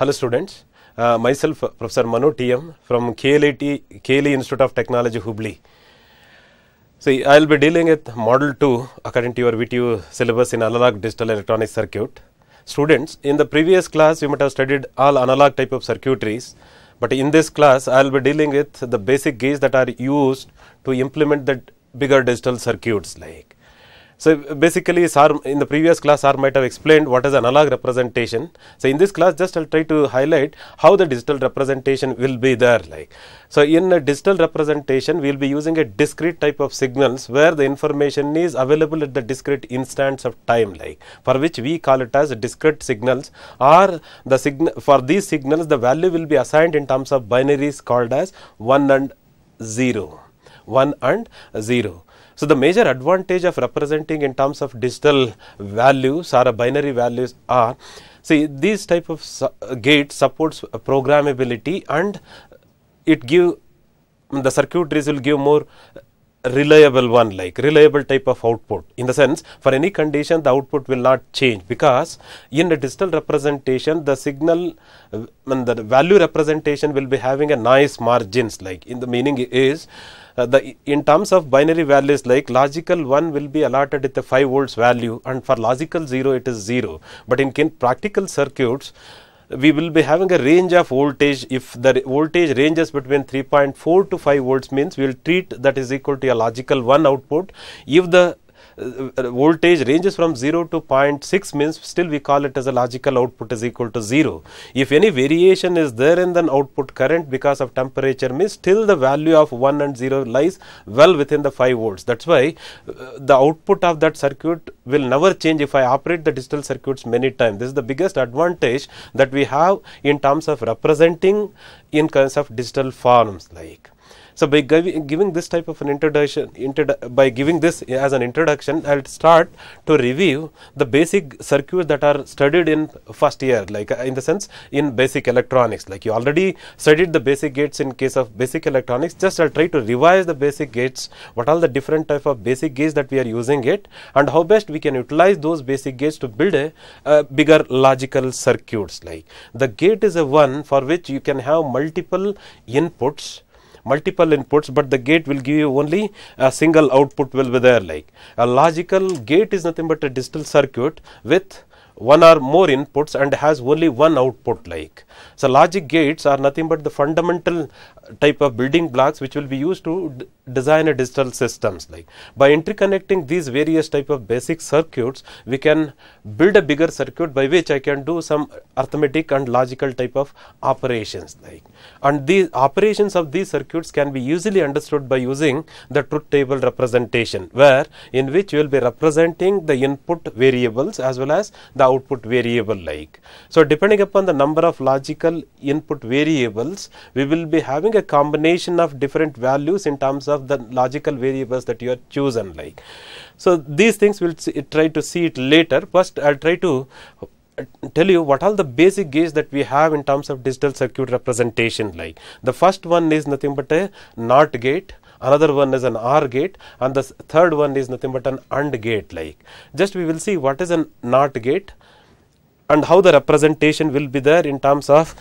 Hello students, uh, myself Professor Manu TM from KLAT, KLA Institute of Technology Hubli. See, I will be dealing with model 2 according to your VTU syllabus in analog digital electronic circuit. Students, in the previous class you might have studied all analog type of circuitries, but in this class I will be dealing with the basic gates that are used to implement the bigger digital circuits like so basically SAR in the previous class SAR might have explained what is analog representation. So in this class just I will try to highlight how the digital representation will be there like. So in a digital representation we will be using a discrete type of signals where the information is available at the discrete instance of time like for which we call it as discrete signals or the signal for these signals the value will be assigned in terms of binaries called as 1 and zero, one 1 and 0 so, the major advantage of representing in terms of digital values or binary values are see these type of su uh, gate supports programmability and it give the circuitries will give more reliable one like reliable type of output in the sense for any condition the output will not change because in the digital representation the signal uh, the value representation will be having a nice margins like in the meaning is uh, the in terms of binary values like logical 1 will be allotted at the 5 volts value and for logical 0 it is 0 but in practical circuits we will be having a range of voltage if the voltage ranges between 3.4 to 5 volts means we will treat that is equal to a logical 1 output if the uh, uh, voltage ranges from 0 to 0.6 means still we call it as a logical output is equal to 0. If any variation is there in the output current because of temperature means still the value of 1 and 0 lies well within the 5 volts. That is why uh, the output of that circuit will never change if I operate the digital circuits many times. This is the biggest advantage that we have in terms of representing in terms of digital forms like. So by giving this type of an introduction, by giving this as an introduction, I'll start to review the basic circuits that are studied in first year, like uh, in the sense in basic electronics. Like you already studied the basic gates in case of basic electronics. Just I'll try to revise the basic gates. What are the different type of basic gates that we are using it, and how best we can utilize those basic gates to build a uh, bigger logical circuits. Like the gate is a one for which you can have multiple inputs multiple inputs but the gate will give you only a single output will be there like a logical gate is nothing but a digital circuit with one or more inputs and has only one output like. So, logic gates are nothing but the fundamental type of building blocks which will be used to design a digital systems like by interconnecting these various type of basic circuits we can build a bigger circuit by which i can do some arithmetic and logical type of operations like and these operations of these circuits can be easily understood by using the truth table representation where in which you will be representing the input variables as well as the output variable like so depending upon the number of logical input variables we will be having a combination of different values in terms of the logical variables that you are chosen like. So, these things we will try to see it later first I will try to uh, tell you what are the basic gates that we have in terms of digital circuit representation like. The first one is nothing but a NOT gate, another one is an OR gate and the third one is nothing but an AND gate like. Just we will see what is a NOT gate and how the representation will be there in terms of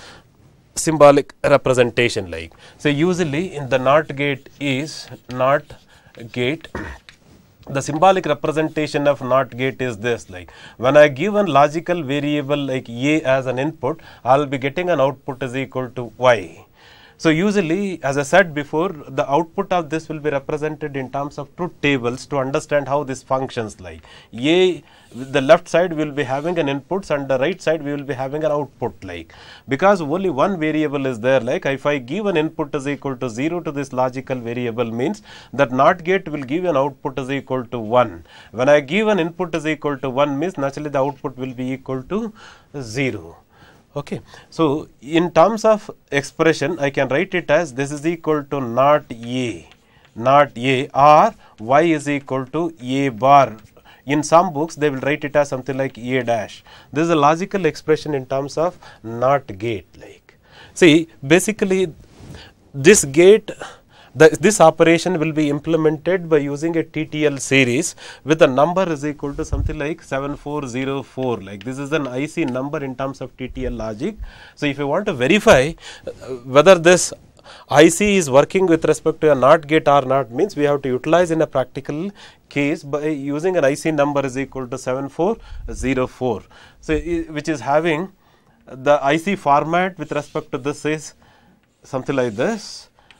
symbolic representation like. So, usually in the NOT gate is NOT gate the symbolic representation of NOT gate is this like when I give a logical variable like A as an input I will be getting an output is equal to Y so usually, as I said before, the output of this will be represented in terms of truth tables to understand how this functions like. A, the left side will be having an inputs and the right side we will be having an output like. Because only one variable is there like if I give an input is equal to 0 to this logical variable means that NOT gate will give an output is equal to 1. When I give an input is equal to 1 means naturally the output will be equal to 0. Okay. So, in terms of expression I can write it as this is equal to not A, not A or y is equal to A bar. In some books they will write it as something like A dash. This is a logical expression in terms of not gate like. See basically this gate the, this operation will be implemented by using a TTL series with a number is equal to something like 7404 like this is an IC number in terms of TTL logic. So, if you want to verify uh, whether this IC is working with respect to a NOT gate or not means we have to utilize in a practical case by using an IC number is equal to 7404. So, which is having the IC format with respect to this is something like this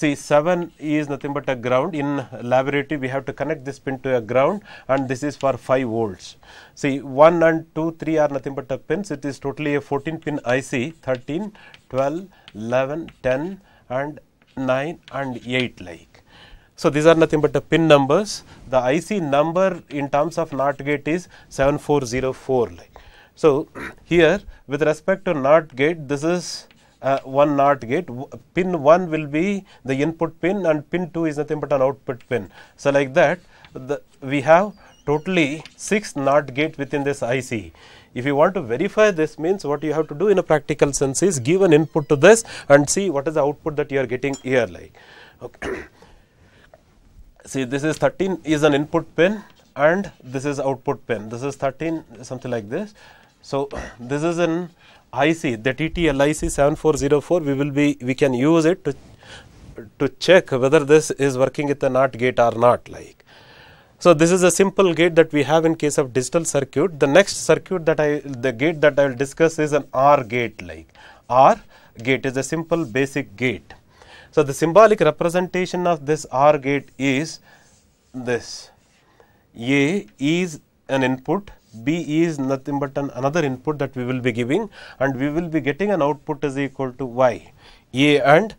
See 7 is nothing but a ground in laboratory we have to connect this pin to a ground and this is for 5 volts. See 1 and 2, 3 are nothing but a pins it is totally a 14 pin IC 13, 12, 11, 10 and 9 and 8 like. So, these are nothing but the pin numbers. The IC number in terms of NOT gate is 7404. Like. So, here with respect to NOT gate, this is uh, one NOT gate, pin 1 will be the input pin and pin 2 is nothing but an output pin. So, like that the, we have totally 6 NOT gate within this IC. If you want to verify this means what you have to do in a practical sense is give an input to this and see what is the output that you are getting here like. Okay. see this is 13 is an input pin and this is output pin. This is 13 something like this. So, this is an IC the T T L I 7404 we will be we can use it to to check whether this is working with the NOT gate or not like. So, this is a simple gate that we have in case of digital circuit. The next circuit that I the gate that I will discuss is an R gate like. R gate is a simple basic gate. So, the symbolic representation of this R gate is this A is an input B is nothing but an another input that we will be giving and we will be getting an output is equal to Y. A and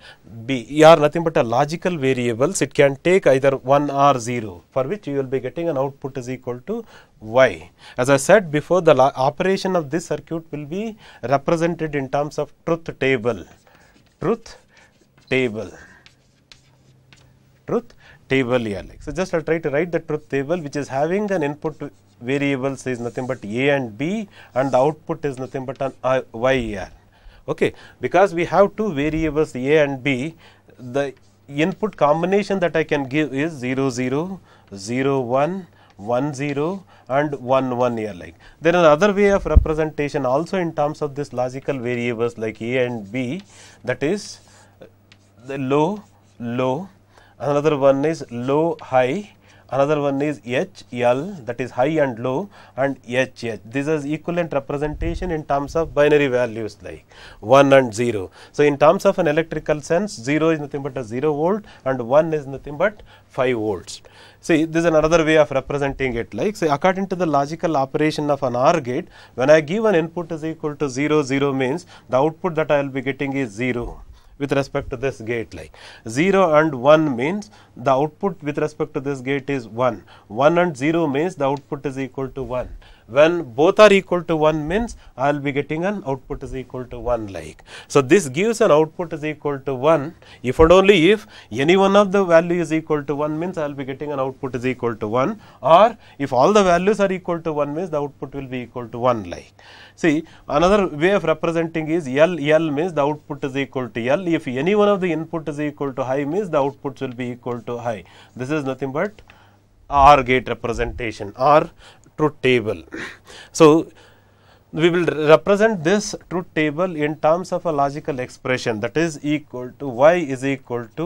B are nothing but a logical variables it can take either 1 or 0 for which you will be getting an output is equal to Y. As I said before the operation of this circuit will be represented in terms of truth table, truth table, truth table here So, just I will try to write the truth table which is having an input variables is nothing but a and b and the output is nothing but an I, uh, yr okay because we have two variables a and b the input combination that i can give is 0 0 0 1 1 0 and 1 1 here like. There is another way of representation also in terms of this logical variables like A and B that is the low, low, another one is low, high another one is HL that is high and low and HH. This is equivalent representation in terms of binary values like 1 and 0. So, in terms of an electrical sense 0 is nothing but a 0 volt and 1 is nothing but 5 volts. See this is another way of representing it like say according to the logical operation of an OR gate when I give an input is equal to 0 0 means the output that I will be getting is 0 with respect to this gate like 0 and 1 means the output with respect to this gate is 1 1 and 0 means the output is equal to 1 when both are equal to 1 means I will be getting an output is equal to 1 like. So, this gives an output is equal to 1 if and only if any one of the value is equal to 1 means I will be getting an output is equal to 1 or if all the values are equal to 1 means the output will be equal to 1 like. See another way of representing is L, L means the output is equal to L if any one of the input is equal to high means the output will be equal to high. This is nothing but R gate representation or truth table. So, we will represent this truth table in terms of a logical expression that is equal to y is equal to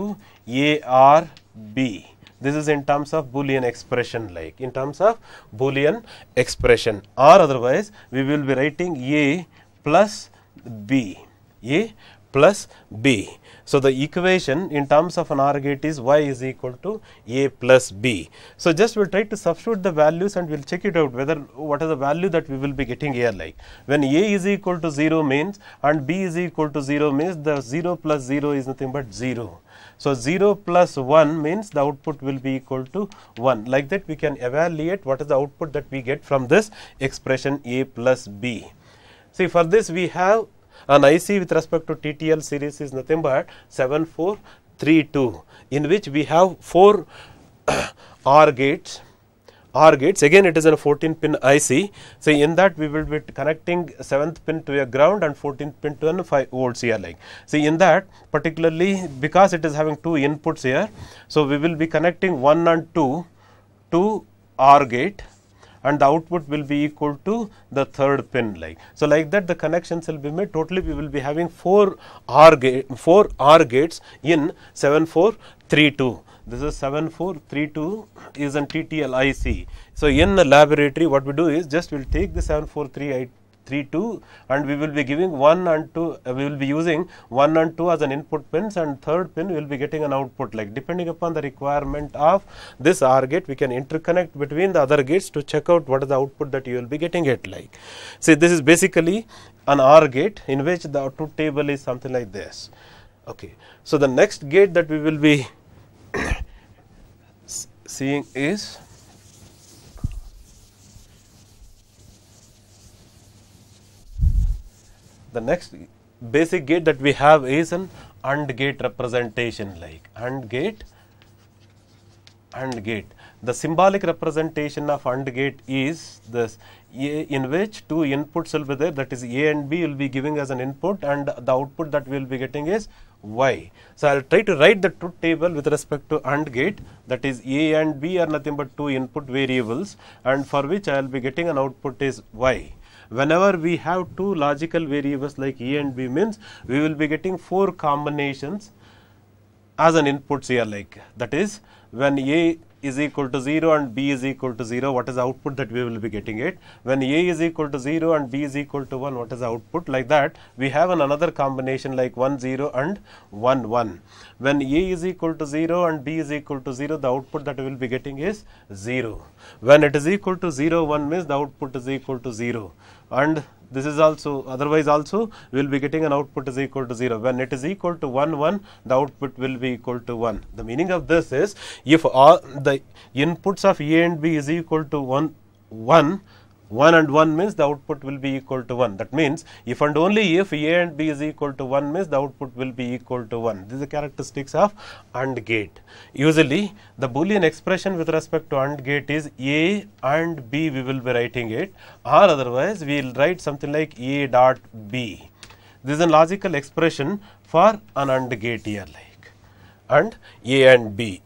a r b. This is in terms of Boolean expression like in terms of Boolean expression or otherwise we will be writing a plus b a plus b. So, the equation in terms of an OR gate is y is equal to a plus b. So, just we will try to substitute the values and we will check it out whether what is the value that we will be getting here like. When a is equal to 0 means and b is equal to 0 means the 0 plus 0 is nothing but 0. So, 0 plus 1 means the output will be equal to 1 like that we can evaluate what is the output that we get from this expression a plus b. See for this we have an IC with respect to TTL series is nothing but 7432 in which we have 4 R gates R gates again it is a 14 pin IC. So, in that we will be connecting 7th pin to a ground and 14th pin to a 5 volts here like. See in that particularly because it is having 2 inputs here. So, we will be connecting 1 and 2 to R gate and the output will be equal to the third pin like. So, like that the connections will be made totally we will be having 4 R gate 4 R gates in 7432 this is 7432 is an TTL IC. So, in the laboratory what we do is just we will take the 7432 3 2 and we will be giving 1 and 2 uh, we will be using 1 and 2 as an input pins and third pin we will be getting an output like depending upon the requirement of this R gate we can interconnect between the other gates to check out what is the output that you will be getting it like. See this is basically an R gate in which the output table is something like this. Okay. So, the next gate that we will be seeing is The next basic gate that we have is an AND gate representation like AND gate, AND gate. The symbolic representation of AND gate is this a, in which two inputs will be there that is A and B will be giving as an input and the output that we will be getting is Y. So, I will try to write the truth table with respect to AND gate that is A and B are nothing but two input variables and for which I will be getting an output is Y whenever we have two logical variables like A and B means we will be getting four combinations as an inputs here like that is when A is equal to 0 and b is equal to 0 what is the output that we will be getting it when a is equal to 0 and b is equal to 1 what is the output like that we have an another combination like 1 0 and 1 1 when a is equal to 0 and b is equal to 0 the output that we will be getting is 0 when it is equal to 0 1 means the output is equal to 0 and this is also otherwise also we will be getting an output is equal to 0 when it is equal to 1 1 the output will be equal to 1 the meaning of this is if all the inputs of a and b is equal to 1 1 1 and 1 means the output will be equal to 1. That means, if and only if A and B is equal to 1 means the output will be equal to 1. This is the characteristics of AND gate. Usually, the Boolean expression with respect to AND gate is A and B we will be writing it or otherwise we will write something like A dot B. This is a logical expression for an AND gate here like and A and B.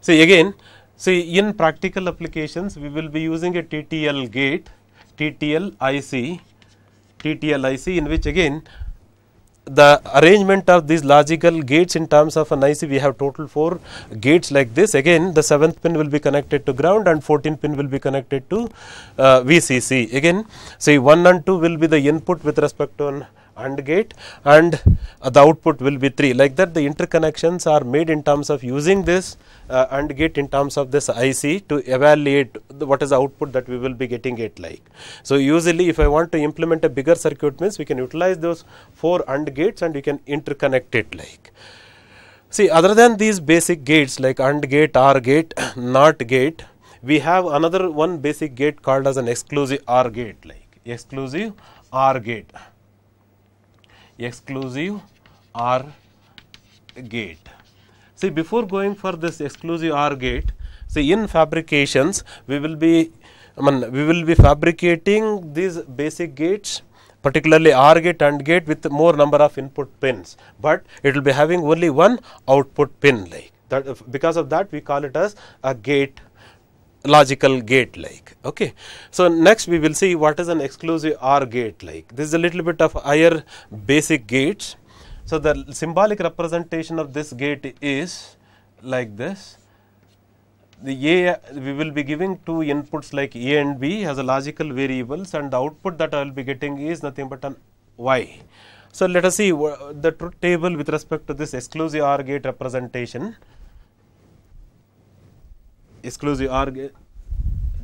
See again See, in practical applications, we will be using a TTL gate, TTL IC, TTL IC in which again the arrangement of these logical gates in terms of an IC we have total 4 gates like this again the 7th pin will be connected to ground and 14 pin will be connected to uh, VCC again say 1 and 2 will be the input with respect to an AND gate and uh, the output will be 3 like that the interconnections are made in terms of using this uh, AND gate in terms of this IC to evaluate the, what is the output that we will be getting it like. So, usually if I want to implement a bigger circuit means we can utilize those 4 AND gates and you can interconnect it like. See other than these basic gates like AND gate, OR gate, NOT gate, we have another one basic gate called as an exclusive OR gate like exclusive OR gate exclusive OR gate. See before going for this exclusive OR gate, see in fabrications we will be I mean we will be fabricating these basic gates particularly OR gate AND gate with more number of input pins, but it will be having only one output pin like that because of that we call it as a gate logical gate like. Okay. So, next we will see what is an exclusive OR gate like. This is a little bit of higher basic gates. So, the symbolic representation of this gate is like this. The A we will be giving two inputs like A and B as a logical variables and the output that I will be getting is nothing but an Y. So, let us see the truth table with respect to this exclusive OR gate representation exclusive or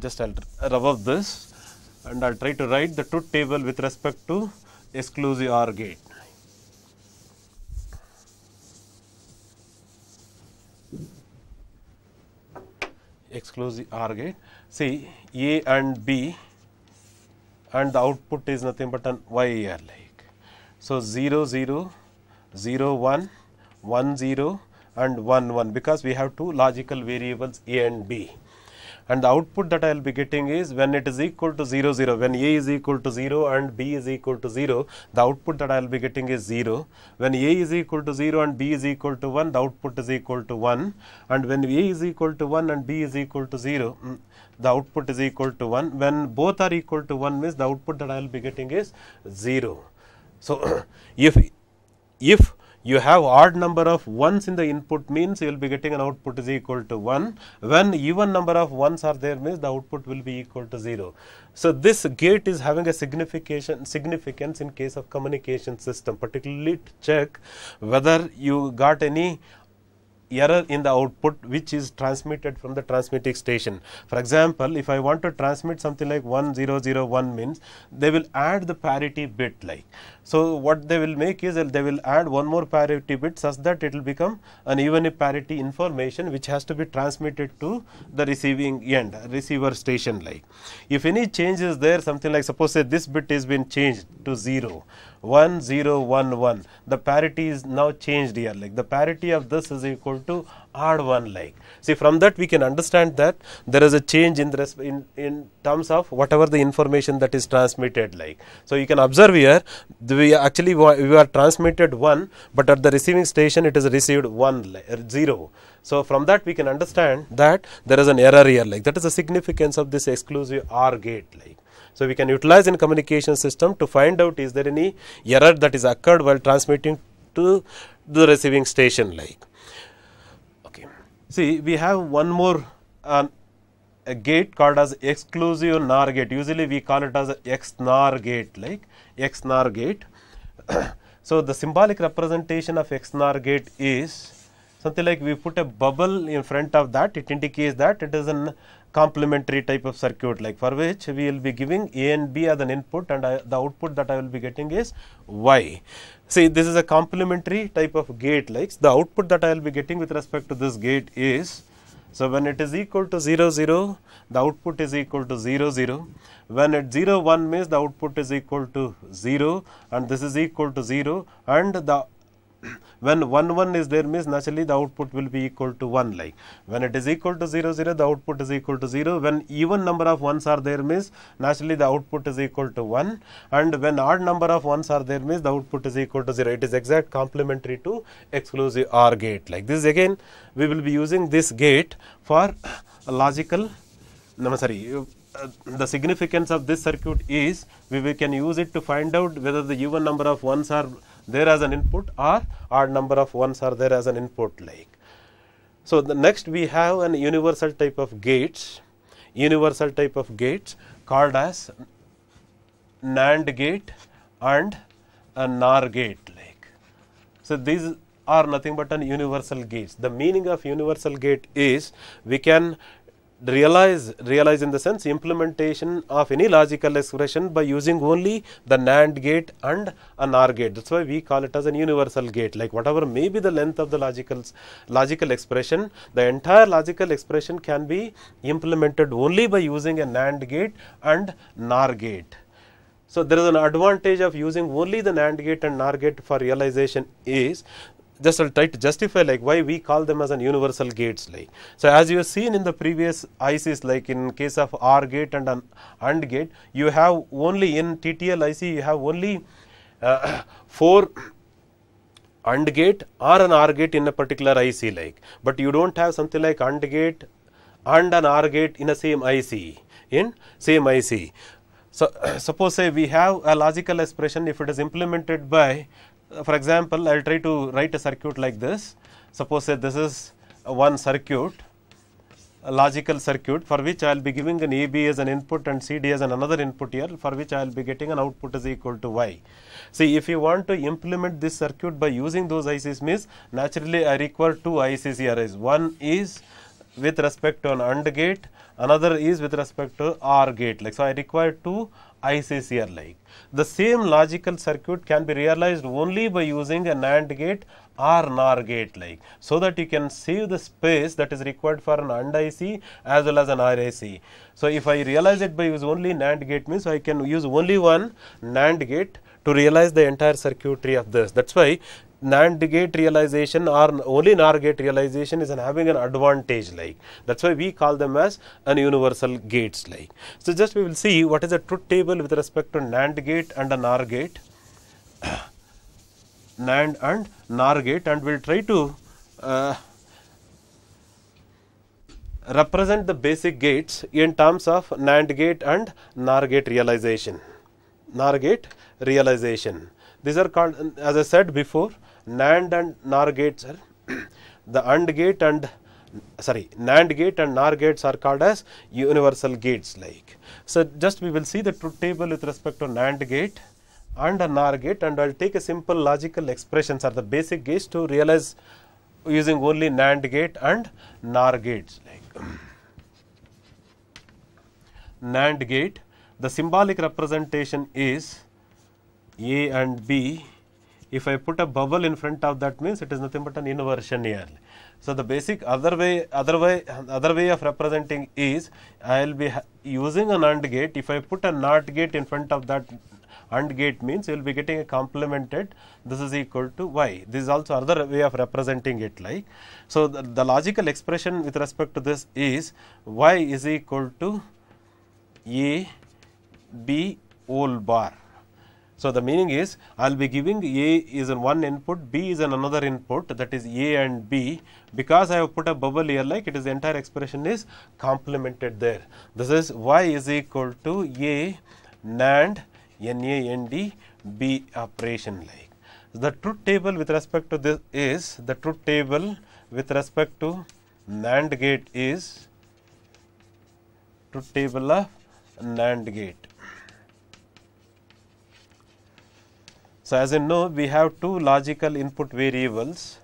just I will remove this and I will try to write the truth table with respect to exclusive OR gate. exclusive OR gate. See A and B and the output is nothing but an YAR like. So, 0 0 0 1 1 0 and 1 1 because we have two logical variables a and b and the output that I will be getting is when it is equal to 0 0 when a is equal to 0 and b is equal to 0 the output that I will be getting is 0 when a is equal to 0 and b is equal to 1 the output is equal to 1 and when a is equal to 1 and b is equal to 0 the output is equal to 1 when both are equal to 1 means the output that I will be getting is 0. So, if if you have odd number of 1s in the input means you will be getting an output is equal to 1. When even number of 1s are there means the output will be equal to 0. So, this gate is having a signification significance in case of communication system particularly to check whether you got any error in the output which is transmitted from the transmitting station. For example, if I want to transmit something like 1001 means they will add the parity bit like so, what they will make is they will add one more parity bit such that it will become an even parity information which has to be transmitted to the receiving end receiver station like. If any change is there something like suppose say this bit is been changed to 0 1 the parity is now changed here like the parity of this is equal to R1 like. See from that we can understand that there is a change in, in, in terms of whatever the information that is transmitted like. So, you can observe here we actually we are transmitted 1, but at the receiving station it is received 1 like, er, 0. So, from that we can understand that there is an error here like that is the significance of this exclusive R gate like. So, we can utilize in communication system to find out is there any error that is occurred while transmitting to the receiving station like. See, we have one more uh, a gate called as exclusive NOR gate. Usually we call it as X NOR gate, like XNOR gate. so the symbolic representation of X gate is something like we put a bubble in front of that. It indicates that it is an complementary type of circuit like for which we will be giving A and B as an input and I, uh, the output that I will be getting is Y. See this is a complementary type of gate like the output that I will be getting with respect to this gate is so, when it is equal to 0 0 the output is equal to 0 0 when it 0 1 means the output is equal to 0 and this is equal to 0 and the when 1 1 is there means naturally the output will be equal to 1 like when it is equal to 0 0 the output is equal to 0 when even number of ones are there means naturally the output is equal to 1 and when odd number of ones are there means the output is equal to 0 it is exact complementary to exclusive OR gate like this again we will be using this gate for logical no sorry uh, the significance of this circuit is we, we can use it to find out whether the even number of ones are there as an input or odd number of ones are there as an input like. So, the next we have an universal type of gates, universal type of gates called as NAND gate and a NOR gate like. So, these are nothing but an universal gates. The meaning of universal gate is we can realize realize in the sense implementation of any logical expression by using only the NAND gate and an OR gate that's why we call it as an universal gate like whatever may be the length of the logical logical expression the entire logical expression can be implemented only by using a NAND gate and NOR gate so there is an advantage of using only the NAND gate and NOR gate for realization is just I will try to justify like why we call them as an universal gates like. So, as you have seen in the previous ICs like in case of R gate and an AND gate you have only in TTL IC you have only uh, 4 AND gate or an R gate in a particular IC like, but you do not have something like AND gate and an R gate in a same IC in same IC. So, suppose say we have a logical expression if it is implemented by for example, I will try to write a circuit like this. Suppose say this is one circuit, a logical circuit for which I will be giving an AB as an input and CD as an another input here for which I will be getting an output is equal to Y. See if you want to implement this circuit by using those ICs means naturally I require two ICs here. Is One is with respect to an AND gate, another is with respect to OR gate like so I require two ICs here like. The same logical circuit can be realized only by using a NAND gate or NOR gate like so that you can save the space that is required for an AND IC as well as an OR IC. So, if I realize it by use only NAND gate means I can use only one NAND gate to realize the entire circuitry of this. That is why NAND gate realization or only NOR gate realization is having an advantage like that is why we call them as an universal gates like. So, just we will see what is the truth table with respect to NAND gate and a NOR gate, NAND and NOR gate and we will try to uh, represent the basic gates in terms of NAND gate and NOR gate realization, NOR gate realization. These are called as I said before NAND and NOR gates are the AND gate and sorry NAND gate and NOR gates are called as universal gates like. So, just we will see the truth table with respect to NAND gate and a NOR gate and I will take a simple logical expressions are the basic gates to realize using only NAND gate and NOR gates like. NAND gate the symbolic representation is A and B if I put a bubble in front of that means it is nothing but an inversion here. So, the basic other way, other way, other way of representing is I will be using an AND gate. If I put a NOT gate in front of that AND gate means you will be getting a complemented this is equal to y. This is also another way of representing it like. So, the, the logical expression with respect to this is y is equal to a b whole bar so, the meaning is I will be giving A is an one input, B is an another input that is A and B because I have put a bubble here like it is the entire expression is complemented there. This is Y is equal to A NAND NAND B operation like. The truth table with respect to this is the truth table with respect to NAND gate is truth table of NAND gate So, as you know we have two logical input variables.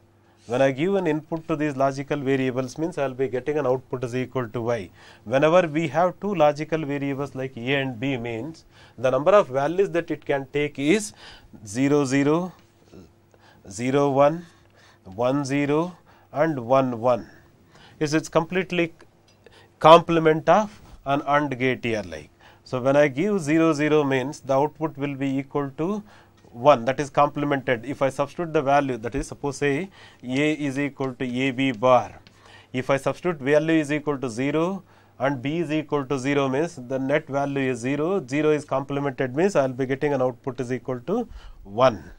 When I give an input to these logical variables means I will be getting an output is equal to y. Whenever we have two logical variables like a and b means the number of values that it can take is 0 0, 0 1, 1 0 and 1 1. Is it's completely complement of an AND gate here like. So, when I give 0 0 means the output will be equal to 1 that is complemented if I substitute the value that is suppose say A is equal to A B bar. If I substitute value is equal to 0 and B is equal to 0 means the net value is 0, 0 is complemented means I will be getting an output is equal to 1.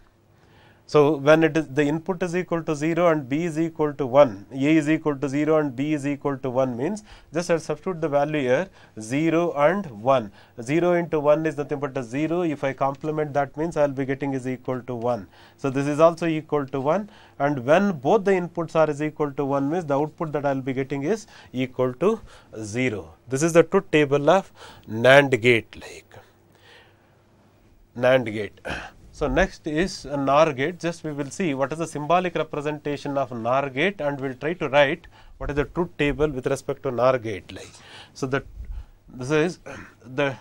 So, when it is the input is equal to 0 and b is equal to 1, a is equal to 0 and b is equal to 1 means just I substitute the value here 0 and 1. 0 into 1 is nothing but a 0. If I complement that means I will be getting is equal to 1. So, this is also equal to 1 and when both the inputs are is equal to 1 means the output that I will be getting is equal to 0. This is the truth table of NAND gate like NAND gate. So, next is a NOR gate just we will see what is the symbolic representation of NOR gate and we will try to write what is the truth table with respect to NOR gate like. So, the this is the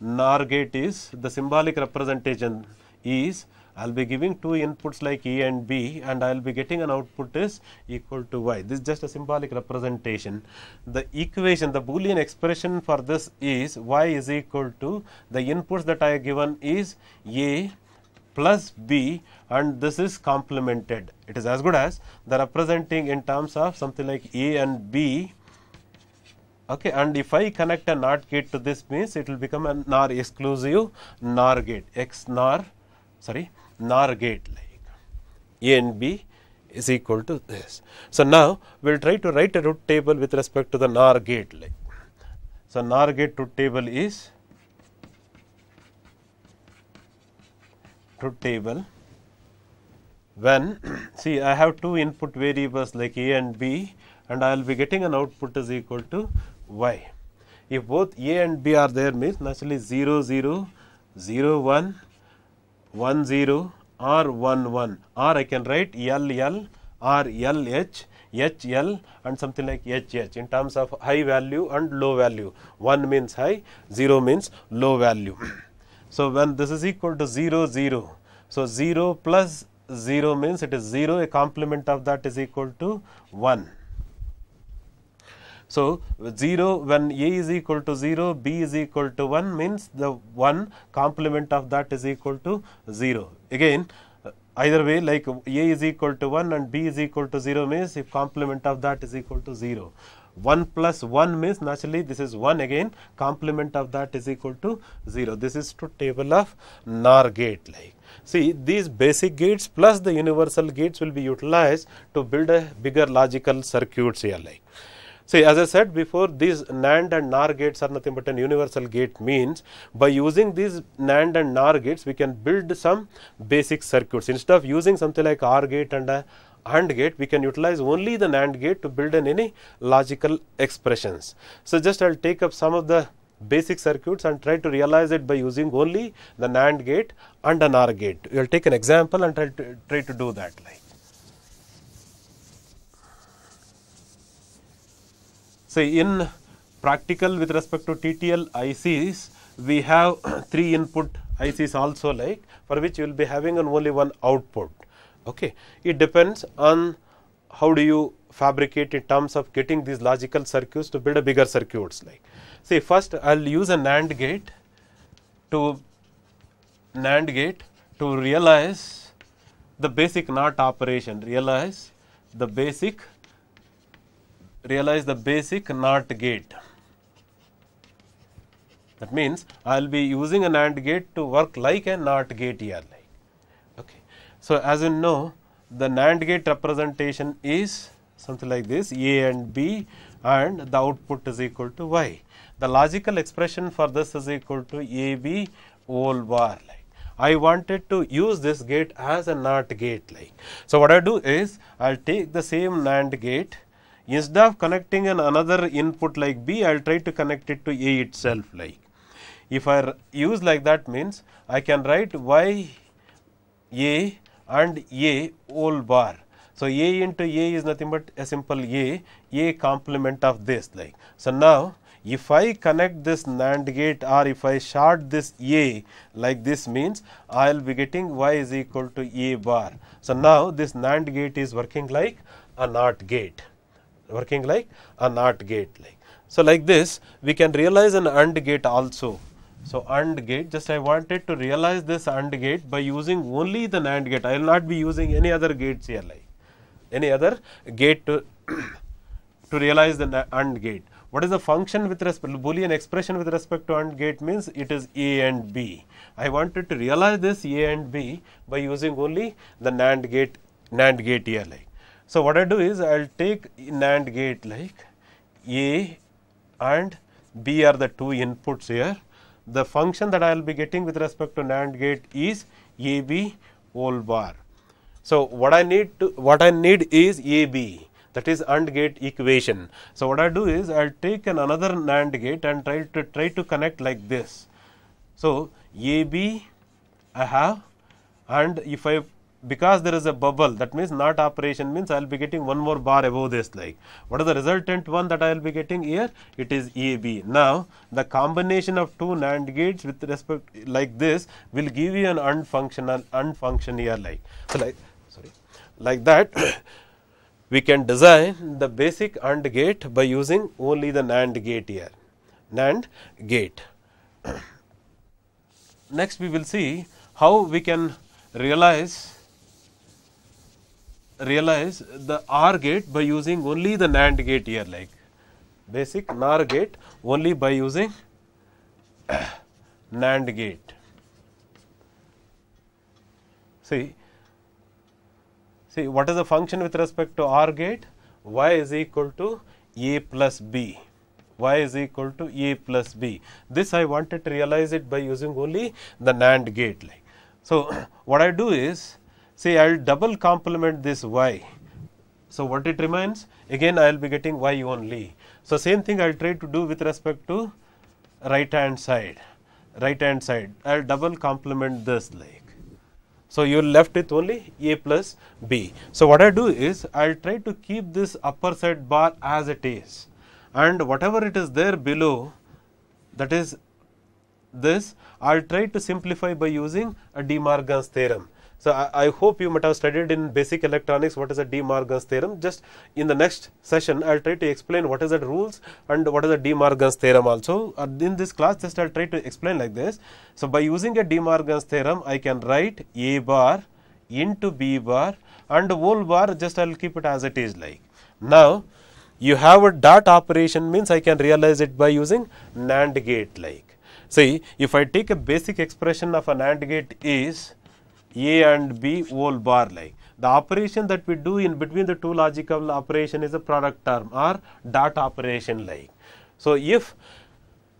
NOR gate is the symbolic representation is I will be giving two inputs like E and B and I will be getting an output is equal to Y. This is just a symbolic representation. The equation, the Boolean expression for this is Y is equal to the inputs that I have given is A plus b and this is complemented. It is as good as the representing in terms of something like a and b okay and if I connect a NOT gate to this means it will become a NOR exclusive NOR gate X NOR sorry NOR gate like A and B is equal to this. So, now we will try to write a root table with respect to the NOR gate like. So, NOR gate root table is truth table when see I have two input variables like A and B and I will be getting an output is equal to Y. If both A and B are there means naturally 0 0 0 1 1 0 or 1 1 or I can write L L or L H H L and something like H H in terms of high value and low value 1 means high 0 means low value. So, when this is equal to 0 0. So, 0 plus 0 means it is 0 a complement of that is equal to 1. So, 0 when a is equal to 0 b is equal to 1 means the 1 complement of that is equal to 0. Again either way like a is equal to 1 and b is equal to 0 means if complement of that is equal to 0. 1 plus 1 means naturally this is 1 again complement of that is equal to 0 this is to table of NOR gate like see these basic gates plus the universal gates will be utilized to build a bigger logical circuits here like See, as I said before, these NAND and NOR gates are nothing but an universal gate means by using these NAND and NOR gates, we can build some basic circuits. Instead of using something like OR gate and a AND gate, we can utilize only the NAND gate to build in any logical expressions. So, just I will take up some of the basic circuits and try to realize it by using only the NAND gate and an OR gate. We will take an example and try to, try to do that like. So, in practical with respect to TTL ICs, we have 3 input ICs also like for which you will be having an only one output. Okay. It depends on how do you fabricate in terms of getting these logical circuits to build a bigger circuits like. Say first I will use a NAND gate to NAND gate to realize the basic NOT operation, realize the basic realize the basic NOT gate. That means I will be using a NAND gate to work like a NOT gate here. Like. So, as you know the NAND gate representation is something like this A and B and the output is equal to Y. The logical expression for this is equal to A B whole bar like. I wanted to use this gate as a NOT gate like. So, what I do is I will take the same NAND gate instead of connecting an another input like B I will try to connect it to A itself like. If I use like that means I can write Y A and A whole bar. So, A into A is nothing but a simple A, A complement of this like. So, now if I connect this NAND gate or if I short this A like this means I will be getting Y is equal to A bar. So, now this NAND gate is working like a NOT gate, working like a NOT gate like. So, like this we can realize an AND gate also so, AND gate just I wanted to realize this AND gate by using only the NAND gate I will not be using any other gates here like any other gate to, to realize the AND gate. What is the function with respect Boolean expression with respect to AND gate means it is A and B. I wanted to realize this A and B by using only the NAND gate NAND gate here like. So, what I do is I will take NAND gate like A and B are the two inputs here the function that I will be getting with respect to NAND gate is AB whole bar. So, what I need to what I need is AB that is AND gate equation. So, what I do is I will take an another NAND gate and try to try to connect like this. So, A B I have and if I because there is a bubble that means not operation means I will be getting one more bar above this like what is the resultant one that I will be getting here it is EAB. Now the combination of two NAND gates with respect like this will give you an unfunctional unfunction here like so like sorry like that we can design the basic AND gate by using only the NAND gate here NAND gate. Next we will see how we can realize realize the R gate by using only the NAND gate here like basic NOR gate only by using NAND gate. See, see what is the function with respect to R gate? y is equal to a plus b, y is equal to a plus b. This I wanted to realize it by using only the NAND gate like. So, what I do is say I will double complement this y. So, what it remains again I will be getting y only. So, same thing I will try to do with respect to right hand side, right hand side I will double complement this like. So, you are left with only a plus b. So, what I do is I will try to keep this upper side bar as it is and whatever it is there below that is this I will try to simplify by using a De Morgan's theorem. So, I, I, hope you might have studied in basic electronics what is a De Morgan's theorem. Just in the next session, I will try to explain what is the rules and what is the De Morgan's theorem also. in this class, just I will try to explain like this. So, by using a De Morgan's theorem, I can write A bar into B bar and whole bar just I will keep it as it is like. Now, you have a dot operation means I can realize it by using NAND gate like. See, if I take a basic expression of a NAND gate is a and B whole bar like. The operation that we do in between the two logical operation is a product term or dot operation like. So, if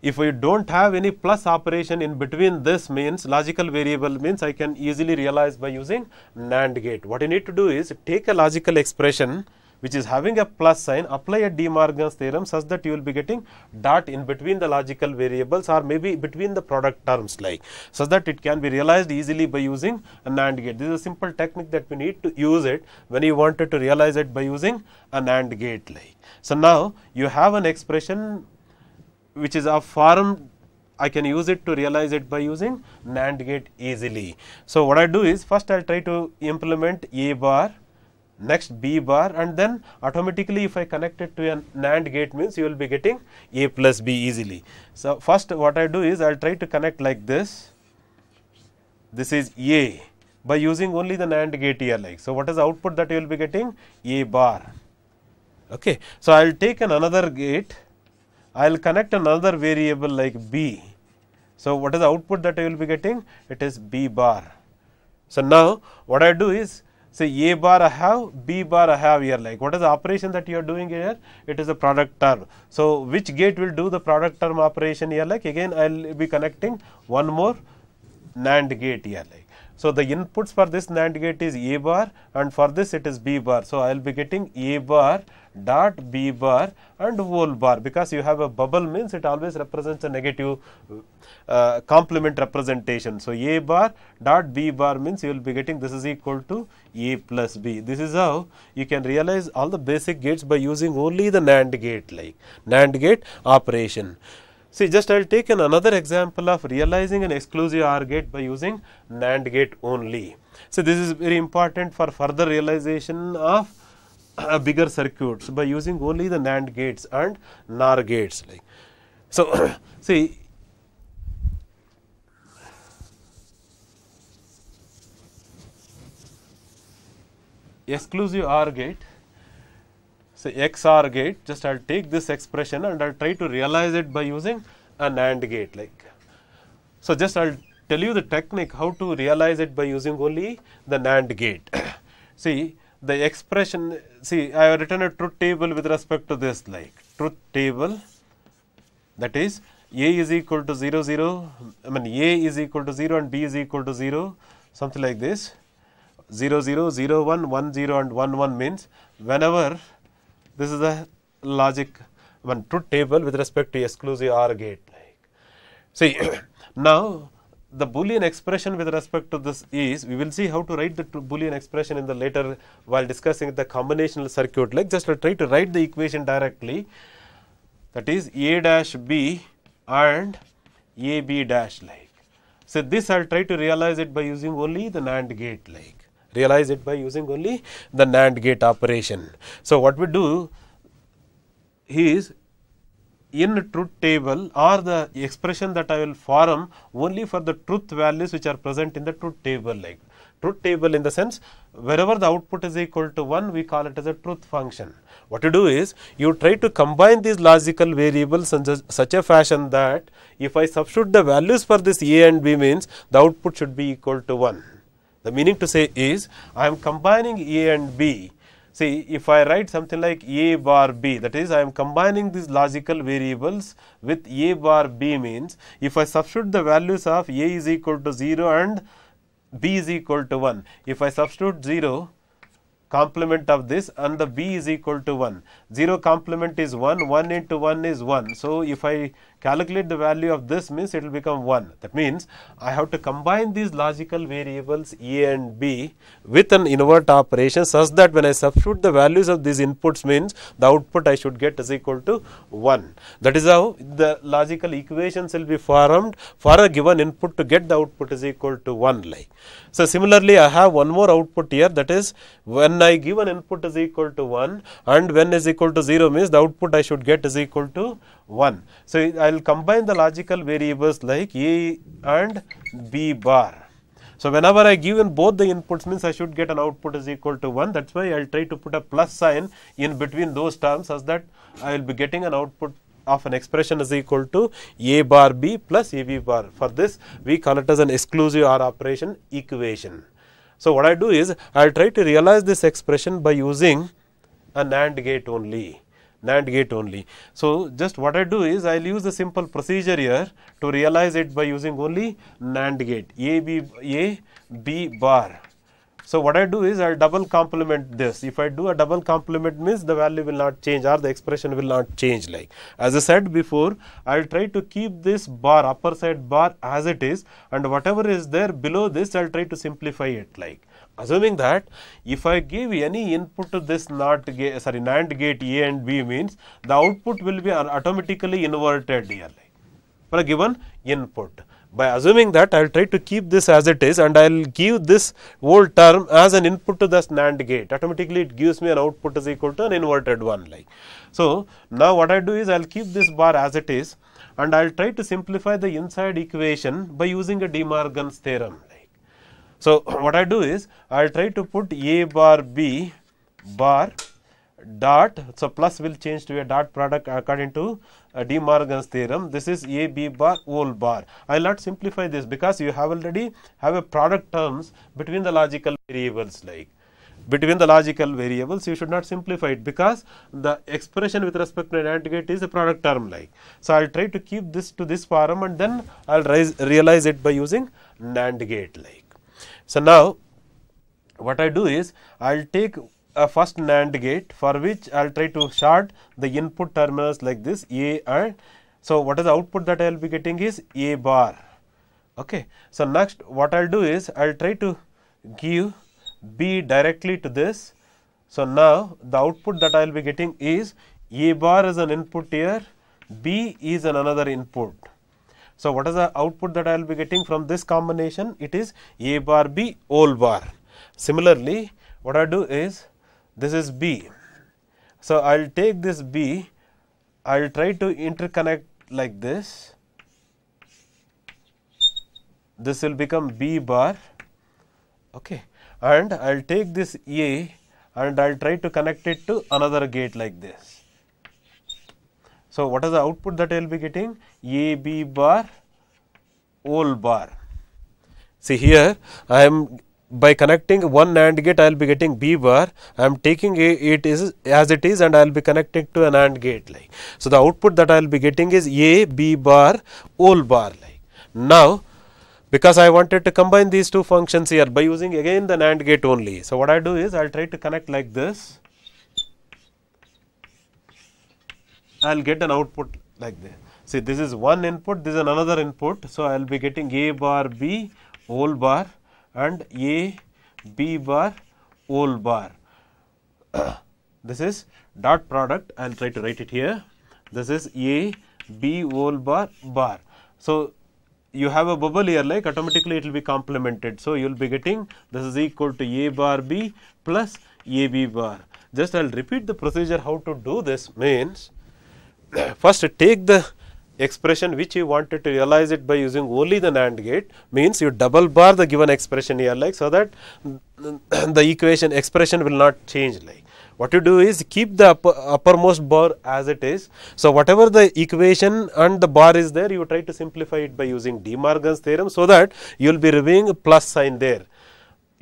if we do not have any plus operation in between this means logical variable means I can easily realize by using NAND gate. What you need to do is take a logical expression which is having a plus sign, apply a De Morgan's theorem such that you will be getting dot in between the logical variables or maybe between the product terms like such that it can be realized easily by using an AND gate. This is a simple technique that we need to use it when you wanted to realize it by using an AND gate like. So, now you have an expression which is a form I can use it to realize it by using NAND gate easily. So, what I do is first I will try to implement A bar next B bar and then automatically if I connect it to an NAND gate means you will be getting A plus B easily. So, first what I do is I will try to connect like this, this is A by using only the NAND gate here like. So, what is the output that you will be getting? A bar. Okay. So, I will take an another gate, I will connect another variable like B. So, what is the output that I will be getting? It is B bar. So, now what I do is say A bar I have, B bar I have here like what is the operation that you are doing here? It is a product term. So, which gate will do the product term operation here like again I will be connecting one more NAND gate here like. So, the inputs for this NAND gate is A bar and for this it is B bar. So, I will be getting A bar dot B bar and whole bar because you have a bubble means it always represents a negative uh, complement representation. So, A bar dot B bar means you will be getting this is equal to A plus B. This is how you can realize all the basic gates by using only the NAND gate like NAND gate operation. See, just I will take an another example of realizing an exclusive OR gate by using NAND gate only. So, this is very important for further realization of uh, bigger circuits by using only the NAND gates and NOR gates. Like so, see. exclusive OR gate so XOR gate, just I will take this expression and I will try to realize it by using an AND gate like. So, just I will tell you the technique how to realize it by using only the NAND gate. see the expression, see I have written a truth table with respect to this like truth table that is A is equal to 0 0 I mean A is equal to 0 and B is equal to 0 something like this 0 0 0 1 1 0 and 1 1 means whenever this is a logic one truth table with respect to exclusive OR gate. Like, See, now the Boolean expression with respect to this is, we will see how to write the Boolean expression in the later while discussing the combinational circuit like just try to write the equation directly that is A dash B and A B dash like. So, this I will try to realize it by using only the NAND gate like realize it by using only the NAND gate operation. So, what we do is in truth table or the expression that I will form only for the truth values which are present in the truth table like truth table in the sense wherever the output is equal to 1 we call it as a truth function. What you do is you try to combine these logical variables in such a fashion that if I substitute the values for this a and b means the output should be equal to 1 the meaning to say is I am combining A and B. See, if I write something like A bar B, that is I am combining these logical variables with A bar B means if I substitute the values of A is equal to 0 and B is equal to 1, if I substitute 0, complement of this and the b is equal to 1. 0 complement is 1, 1 into 1 is 1. So, if I calculate the value of this means it will become 1. That means, I have to combine these logical variables A and B with an invert operation such that when I substitute the values of these inputs means the output I should get is equal to 1. That is how the logical equations will be formed for a given input to get the output is equal to 1 like. So, similarly I have one more output here that is when I give an input is equal to 1 and when is equal equal to 0 means the output I should get is equal to 1. So, I will combine the logical variables like A and B bar. So, whenever I give in both the inputs means I should get an output is equal to 1 that is why I will try to put a plus sign in between those terms such that I will be getting an output of an expression is equal to A bar B plus A B bar. For this we call it as an exclusive OR operation equation. So, what I do is I will try to realize this expression by using a NAND gate only. NAND gate only. So, just what I do is I will use the simple procedure here to realize it by using only NAND gate A B A B bar. So, what I do is I will double complement this. If I do a double complement means the value will not change or the expression will not change like. As I said before, I will try to keep this bar upper side bar as it is and whatever is there below this I will try to simplify it like assuming that if I give any input to this NOT gate sorry NAND gate A and B means the output will be automatically inverted here like for a given input. By assuming that I will try to keep this as it is and I will give this whole term as an input to this NAND gate automatically it gives me an output is equal to an inverted one like. So, now what I do is I will keep this bar as it is and I will try to simplify the inside equation by using a De Morgan's theorem. So, what I do is I will try to put A bar B bar dot. So, plus will change to a dot product according to uh, De Morgan's theorem. This is A B bar whole bar. I will not simplify this because you have already have a product terms between the logical variables like between the logical variables you should not simplify it because the expression with respect to an gate is a product term like. So, I will try to keep this to this form and then I will realize it by using NAND gate like. So, now what I do is I will take a first NAND gate for which I will try to short the input terminals like this A and so what is the output that I will be getting is A bar. Okay. So, next what I will do is I will try to give B directly to this. So, now the output that I will be getting is A bar is an input here, B is an another input. So, what is the output that I will be getting from this combination? It is A bar B all bar. Similarly, what I do is this is B. So, I will take this B, I will try to interconnect like this. This will become B bar okay. and I will take this A and I will try to connect it to another gate like this. So, what is the output that I will be getting? A B bar whole bar. See here I am by connecting one AND gate I will be getting B bar, I am taking a, it is as it is and I will be connecting to an AND gate like. So, the output that I will be getting is A, B bar, whole bar like. Now, because I wanted to combine these two functions here by using again the NAND gate only. So, what I do is I will try to connect like this I will get an output like this. See this is one input, this is another input. So, I will be getting A bar B whole bar and A B bar whole bar. this is dot product, I will try to write it here. This is A B whole bar bar. So, you have a bubble here like automatically it will be complemented. So, you will be getting this is equal to A bar B plus A B bar. Just I will repeat the procedure how to do this means first take the expression which you wanted to realize it by using only the NAND gate means you double bar the given expression here like so that the equation expression will not change like. What you do is keep the upper, uppermost bar as it is. So, whatever the equation and the bar is there you try to simplify it by using De Morgan's theorem so that you will be removing plus sign there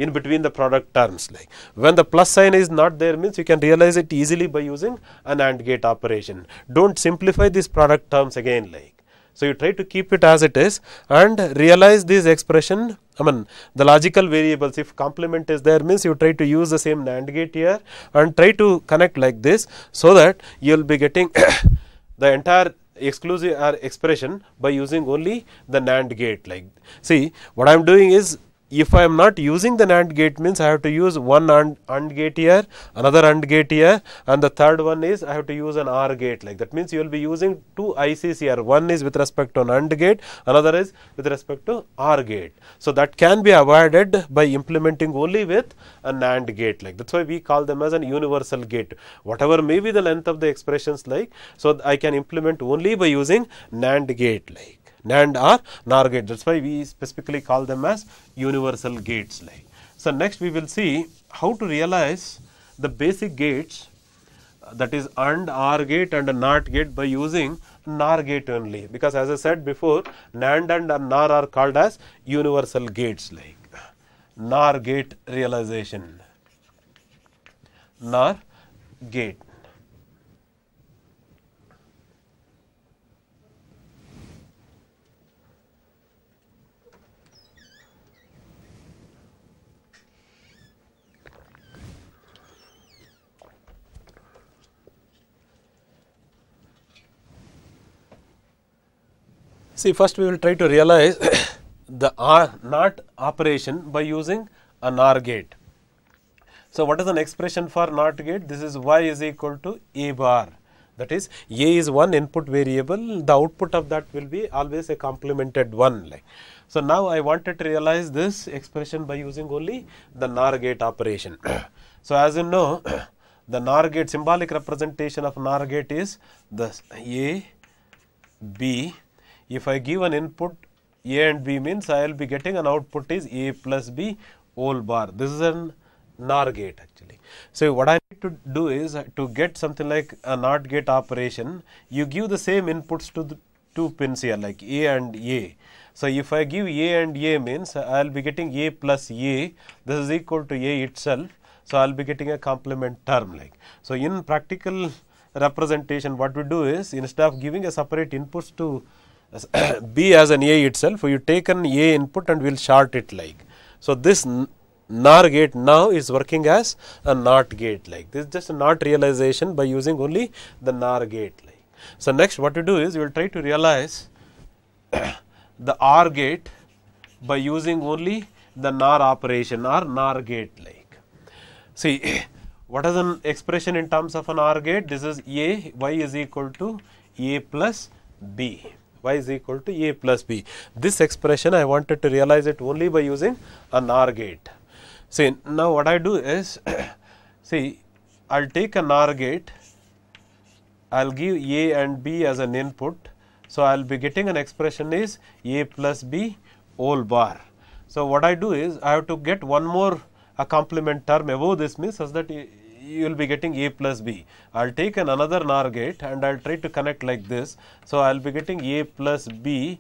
in between the product terms like when the plus sign is not there means you can realize it easily by using an AND gate operation. Do not simplify these product terms again like. So, you try to keep it as it is and realize this expression I mean the logical variables if complement is there means you try to use the same NAND gate here and try to connect like this. So, that you will be getting the entire exclusive or uh, expression by using only the NAND gate like. See what I am doing is if I am not using the NAND gate means I have to use one AND, AND gate here, another AND gate here and the third one is I have to use an OR gate like that means you will be using two ICs here one is with respect to an AND gate another is with respect to OR gate. So, that can be avoided by implementing only with a NAND gate like that's why we call them as an universal gate whatever may be the length of the expressions like. So, I can implement only by using NAND gate like. NAND or NOR gate that is why we specifically call them as universal gates. So, next we will see how to realize the basic gates that is AND OR gate and NOT gate by using NOR gate only because as I said before NAND and NOR are called as universal gates like NOR gate realization NOR gate. See first we will try to realize the R NOT operation by using a NOR gate. So, what is an expression for NOT gate? This is y is equal to a bar that is a is one input variable the output of that will be always a complemented one like. So, now I wanted to realize this expression by using only the NOR gate operation. so, as you know the NOR gate symbolic representation of NOR gate is the a b if I give an input A and B means I will be getting an output is A plus B whole bar. This is an NOR gate actually. So, what I need to do is to get something like a NOT gate operation, you give the same inputs to the two pins here like A and A. So, if I give A and A means I will be getting A plus A, this is equal to A itself. So, I will be getting a complement term like. So, in practical representation what we do is instead of giving a separate inputs to B as an A itself, you take an A input and will short it like. So, this NOR gate now is working as a NOT gate like this is just a NOT realization by using only the NOR gate like. So, next what you do is you will try to realize the R gate by using only the NOR operation or NOR gate like. See what is an expression in terms of an R gate this is A y is equal to A plus B y is equal to a plus b. This expression I wanted to realize it only by using an NOR gate. See now what I do is, see I will take a NOR gate, I will give a and b as an input. So, I will be getting an expression is a plus b whole bar. So, what I do is I have to get one more a complement term above this means such that you will be getting A plus B. I will take an another NOR gate and I will try to connect like this. So, I will be getting A plus B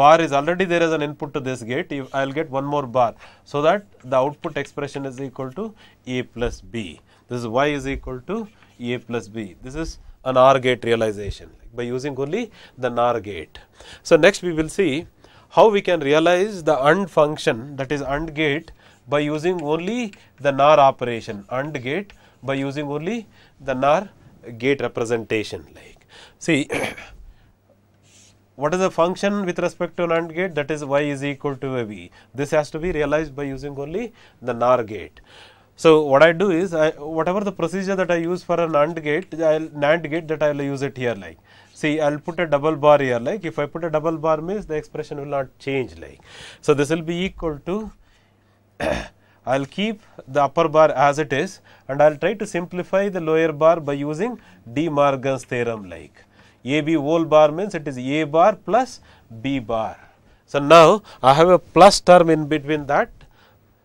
bar is already there as an input to this gate I will get one more bar. So, that the output expression is equal to A plus B. This is Y is equal to A plus B. This is an R gate realization by using only the NOR gate. So, next we will see how we can realize the AND function that is AND gate by using only the NOR operation AND gate by using only the NOR gate representation like. See what is the function with respect to NAND gate that is y is equal to a v. This has to be realized by using only the NOR gate. So, what I do is I, whatever the procedure that I use for an AND gate, I will NAND gate that I will use it here like. See I will put a double bar here like if I put a double bar means the expression will not change like. So, this will be equal to I will keep the upper bar as it is and I will try to simplify the lower bar by using De Morgan's theorem like AB whole bar means it is A bar plus B bar. So, now I have a plus term in between that.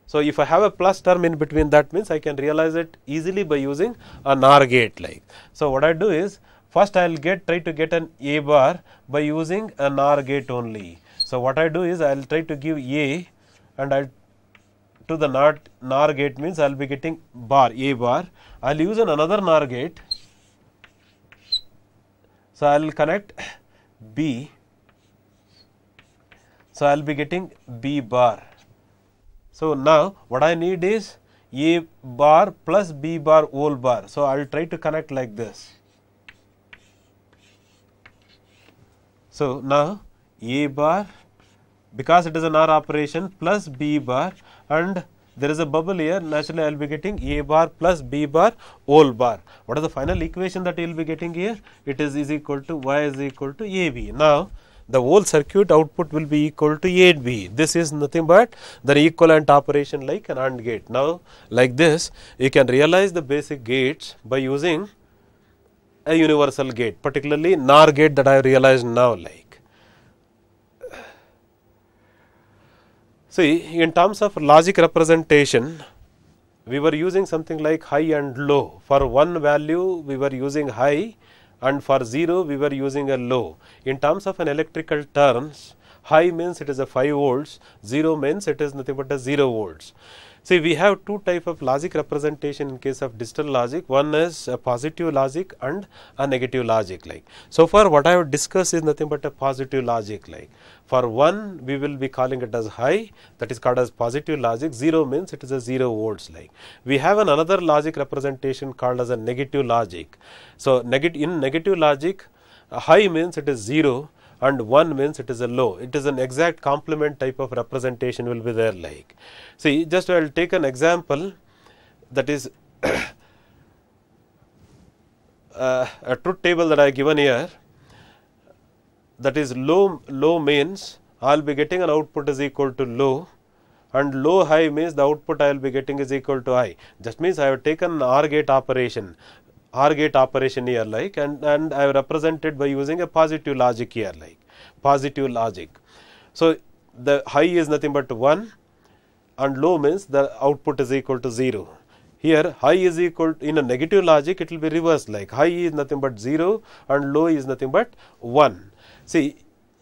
So, if I have a plus term in between that means I can realize it easily by using an NOR gate like. So, what I do is first I will get try to get an A bar by using an NOR gate only. So, what I do is I will try to give A and I will to the NOR, NOR gate means I will be getting bar A bar. I will use an another NOR gate. So, I will connect B. So, I will be getting B bar. So, now what I need is A bar plus B bar whole bar. So, I will try to connect like this. So, now A bar because it is an OR operation plus B bar and there is a bubble here naturally I will be getting A bar plus B bar whole bar. What is the final equation that you will be getting here? It is is equal to Y is equal to AB. Now, the whole circuit output will be equal to 8B. This is nothing but the equivalent operation like an AND gate. Now, like this you can realize the basic gates by using a universal gate particularly NOR gate that I have realized now like. See in terms of logic representation we were using something like high and low for one value we were using high and for 0 we were using a low. In terms of an electrical terms high means it is a 5 volts, 0 means it is nothing but a 0 volts. See, we have two type of logic representation in case of digital logic. One is a positive logic and a negative logic like. So far what I have discussed is nothing but a positive logic like. For 1 we will be calling it as high that is called as positive logic, 0 means it is a 0 volts like. We have an another logic representation called as a negative logic. So, in negative logic high means it is 0 and 1 means it is a low. It is an exact complement type of representation will be there like. See just I will take an example that is uh, a truth table that I given here that is low, low means I will be getting an output is equal to low and low high means the output I will be getting is equal to high. Just means I have taken OR gate operation R gate operation here like and, and I have represented by using a positive logic here like positive logic. So, the high is nothing but 1 and low means the output is equal to 0. Here high is equal in a negative logic it will be reversed like high is nothing but 0 and low is nothing but 1. See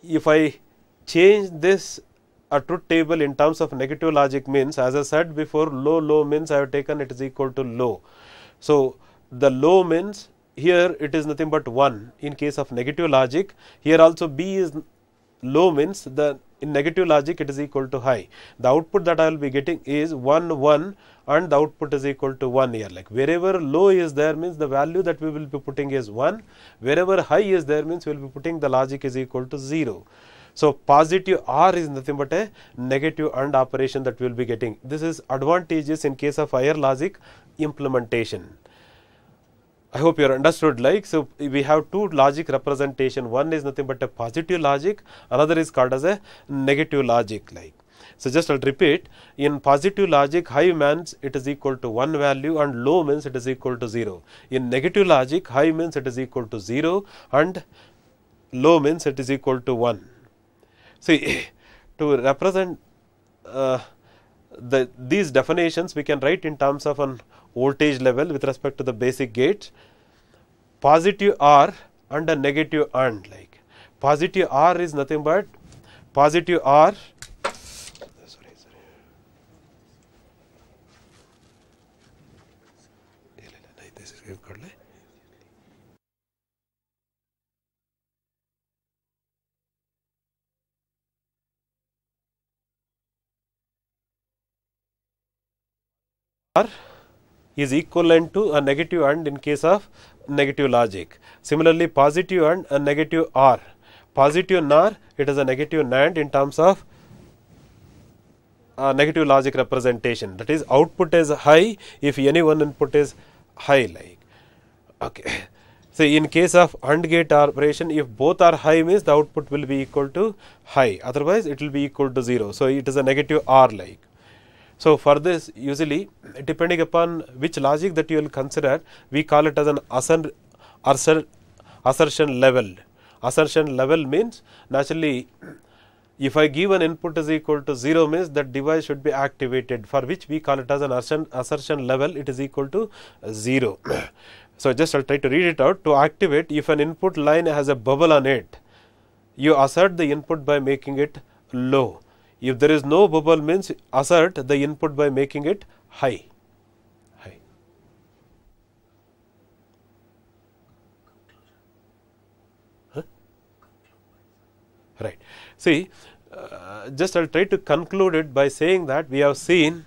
if I change this a truth table in terms of negative logic means as I said before low low means I have taken it is equal to low. So, the low means here it is nothing but 1 in case of negative logic here also b is low means the in negative logic it is equal to high the output that i will be getting is 1 1 and the output is equal to 1 here like wherever low is there means the value that we will be putting is 1 wherever high is there means we will be putting the logic is equal to 0 so, positive R is nothing but a negative AND operation that we will be getting. This is advantages in case of higher logic implementation. I hope you are understood like, so we have two logic representation, one is nothing but a positive logic, another is called as a negative logic like. So, just I will repeat in positive logic high means it is equal to 1 value and low means it is equal to 0. In negative logic high means it is equal to 0 and low means it is equal to 1. See to represent uh, the, these definitions we can write in terms of an voltage level with respect to the basic gate positive R and a negative AND like positive R is nothing but positive R sorry, sorry. R is equivalent to a negative AND in case of negative logic. Similarly, positive AND a negative OR. Positive NOR it is a negative NAND in terms of negative logic representation that is output is high if any one input is high like. Okay. So, in case of AND gate operation if both are high means the output will be equal to high otherwise it will be equal to 0. So, it is a negative R like. So, for this usually depending upon which logic that you will consider we call it as an assertion level. Assertion level means naturally if I give an input is equal to 0 means that device should be activated for which we call it as an assertion, assertion level it is equal to 0. so, just I will try to read it out to activate if an input line has a bubble on it you assert the input by making it low if there is no bubble means assert the input by making it high. Right. See, uh, just I will try to conclude it by saying that we have seen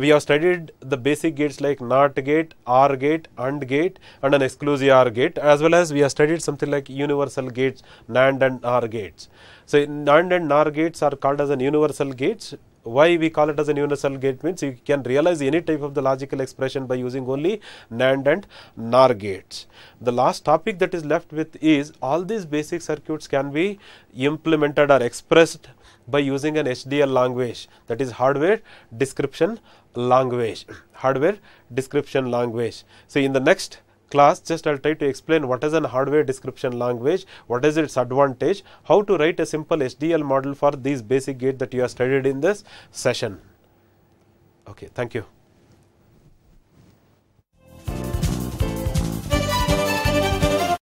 we have studied the basic gates like NOT gate, OR gate, AND gate and an exclusive OR gate as well as we have studied something like universal gates, NAND and NOR gates. So, NAND and NOR gates are called as an universal gates why we call it as a universal gate means you can realize any type of the logical expression by using only NAND and NOR gates. The last topic that is left with is all these basic circuits can be implemented or expressed by using an HDL language that is hardware description language, hardware description language. So, in the next class just I will try to explain what is an hardware description language, what is its advantage, how to write a simple HDL model for these basic gate that you have studied in this session. Okay, thank you.